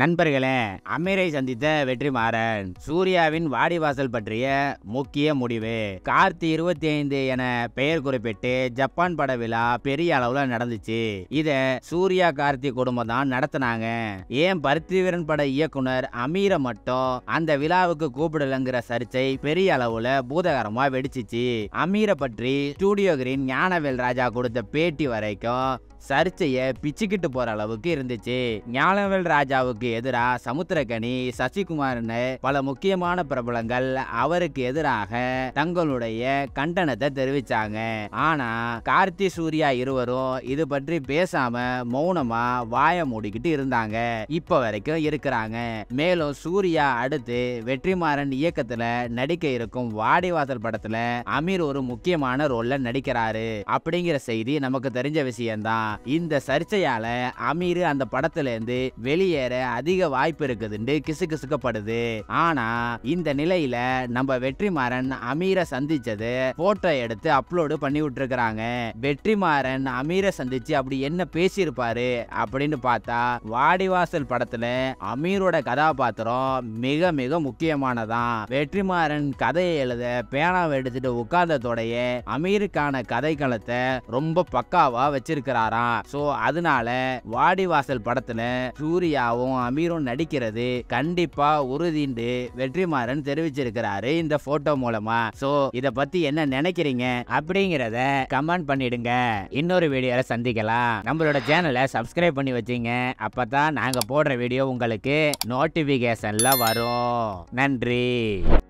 நண்பர்களே அமீரை சந்தித்த வெற்றிமாறன் சூர்யாவின் வாடிவாசல் பற்றிய முக்கிய முடிவு கார்த்தி இருபத்தி ஐந்து என பெயர் குறிப்பிட்டு ஜப்பான் பட விழா பெரிய அளவுல நடந்துச்சு இத சூர்யா கார்த்தி குடும்பம் தான் நடத்தினாங்க ஏன் பருத்திவீரன் பட இயக்குனர் அமீரை மட்டும் அந்த விழாவுக்கு கூப்பிடலங்கிற சர்ச்சை பெரிய அளவுல பூதகரமா வெடிச்சிச்சு அமீரை பற்றி ஸ்டூடியோ கிரீன் ஞானவேல் ராஜா கொடுத்த பேட்டி வரைக்கும் சர்ச்சையை பிச்சுக்கிட்டு போற அளவுக்கு இருந்துச்சு ஞானவேல் ராஜாவுக்கு எதிராக சமுத்திரகனி சசிகுமார்னு பல முக்கியமான பிரபலங்கள் அவருக்கு எதிராக தங்களுடைய கண்டனத்தை தெரிவிச்சாங்க ஆனா கார்த்தி சூர்யா இருவரும் இது பற்றி பேசாம மௌனமா வாய மூடிக்கிட்டு இருந்தாங்க இப்ப வரைக்கும் இருக்கிறாங்க மேலும் சூர்யா அடுத்து வெற்றிமாறன் இயக்கத்துல நடிக்க இருக்கும் வாடிவாசல் படத்துல அமீர் ஒரு முக்கியமான ரோல்ல நடிக்கிறாரு அப்படிங்கிற செய்தி நமக்கு தெரிஞ்ச விஷயம்தான் இந்த சர்ச்சையால அமீர் அந்த படத்துல இருந்து வெளியேற அதிக வாய்ப்பு இருக்குதுன்னு கிசு கிசுக்கப்படுது ஆனா இந்த நிலையில நம்ம வெற்றிமாறன் அமீரை சந்திச்சது போட்டோ எடுத்து அப்லோடு பண்ணி விட்டுருக்காங்க வெற்றிமாறன் அமீரை சந்திச்சு அப்படி என்ன பேசியிருப்பாரு அப்படின்னு பார்த்தா வாடிவாசல் படத்துல அமீரோட கதாபாத்திரம் மிக மிக முக்கியமானதான் வெற்றிமாறன் கதையை எழுத பேனாவை எடுத்துட்டு உட்கார்ந்ததோடைய அமீருக்கான கதை ரொம்ப பக்காவா வச்சிருக்கிறாராம் தான் ஸோ அதனால வாடிவாசல் படத்துல சூர்யாவும் அமீரும் நடிக்கிறது கண்டிப்பா உறுதிண்டு வெற்றிமாறன் தெரிவிச்சிருக்கிறாரு இந்த போட்டோ மூலமா ஸோ இத பத்தி என்ன நினைக்கிறீங்க அப்படிங்கிறத கமெண்ட் பண்ணிடுங்க இன்னொரு வீடியோல சந்திக்கலாம் நம்மளோட சேனலை சப்ஸ்கிரைப் பண்ணி வச்சுங்க அப்பதான் நாங்க போடுற வீடியோ உங்களுக்கு நோட்டிபிகேஷன்ல வரும் நன்றி